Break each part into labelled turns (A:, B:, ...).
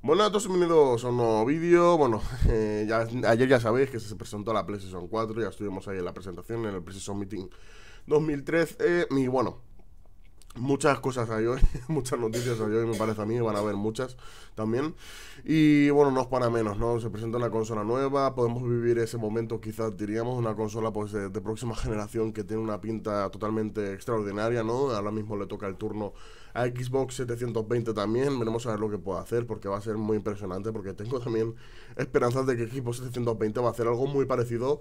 A: Bueno, a todos bienvenidos a un nuevo vídeo. Bueno, eh, ayer ya sabéis que se presentó la PlayStation 4, ya estuvimos ahí en la presentación, en el PlayStation Meeting 2013. Eh, y bueno, Muchas cosas hay hoy, muchas noticias hay hoy, me parece a mí, van a haber muchas también. Y bueno, no es para menos, ¿no? Se presenta una consola nueva, podemos vivir ese momento, quizás diríamos, una consola pues de, próxima generación que tiene una pinta totalmente extraordinaria, ¿no? Ahora mismo le toca el turno a Xbox 720 también. Veremos a ver lo que puede hacer porque va a ser muy impresionante. Porque tengo también esperanzas de que Xbox 720 va a hacer algo muy parecido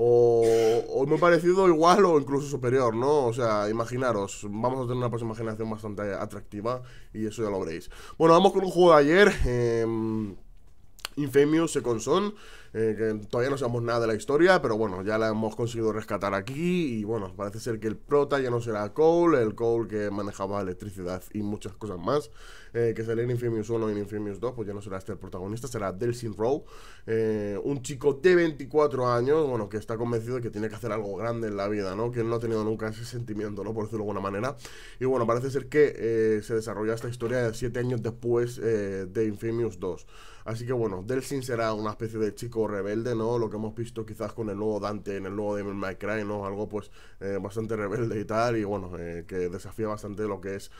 A: o, o muy parecido, igual o incluso superior, ¿no? O sea, imaginaros, vamos a tener una próxima generación bastante atractiva y eso ya lo veréis. Bueno, vamos con un juego de ayer. Eh, Infamous Second Son. Eh, que todavía no sabemos nada de la historia, pero bueno, ya la hemos conseguido rescatar aquí y bueno, parece ser que el prota ya no será Cole, el Cole que manejaba electricidad y muchas cosas más, eh, que sale en Infamous 1 y en Infamous 2, pues ya no será este el protagonista, será Delsin Rowe, eh, un chico de 24 años, bueno, que está convencido de que tiene que hacer algo grande en la vida, ¿no? Que no ha tenido nunca ese sentimiento, ¿no? Por decirlo de alguna manera. Y bueno, parece ser que se desarrolla esta historia 7 años después de Infamous 2. Así que bueno, Delsin será una especie de chico rebelde, ¿no? Lo que hemos visto quizás con el nuevo Dante, en el nuevo de May Cry, ¿no? Algo pues eh, bastante rebelde y tal, y bueno, eh, que desafía bastante lo que es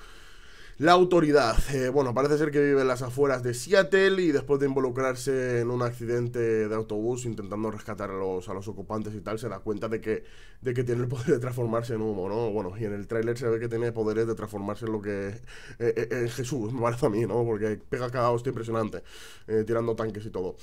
A: la autoridad. Eh, bueno, parece ser que vive en las afueras de Seattle y después de involucrarse en un accidente de autobús intentando rescatar a los, ocupantes y tal, se da cuenta de que, de que tiene el poder de transformarse en humo, ¿no? Bueno, y en el tráiler se ve que tiene poderes de transformarse en lo que... en Jesús, me parece a mí, ¿no? Porque pega cada hostia impresionante, tirando tanques y todo.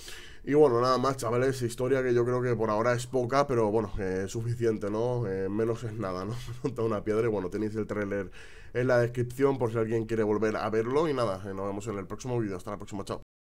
A: Y bueno, nada más, chavales, historia que yo creo que por ahora es poca, pero bueno, eh, es suficiente, ¿no? Eh, menos es nada, ¿no? Monta una piedra y bueno, tenéis el trailer en la descripción por si alguien quiere volver a verlo. Y nada, eh, nos vemos en el próximo vídeo. Hasta la próxima, chao.